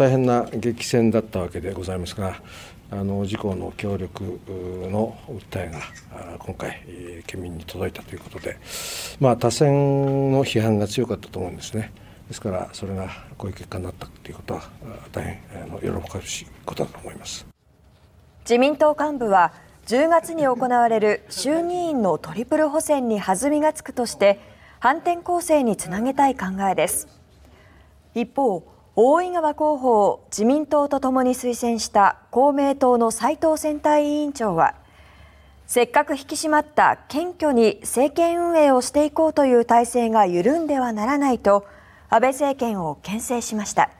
大変な激戦だったわけでございますが、あの自公の協力の訴えが今回、県民に届いたということで、まあ、多選の批判が強かったと思うんですね。ですから、それがこういう結果になったということは、大変あの喜ばしいことだと思います自民党幹部は、10月に行われる衆議院のトリプル補選に弾みがつくとして、反転攻勢につなげたい考えです。一方大井川候補を自民党とともに推薦した公明党の斉藤選対委員長はせっかく引き締まった謙虚に政権運営をしていこうという体制が緩んではならないと安倍政権をけん制しました。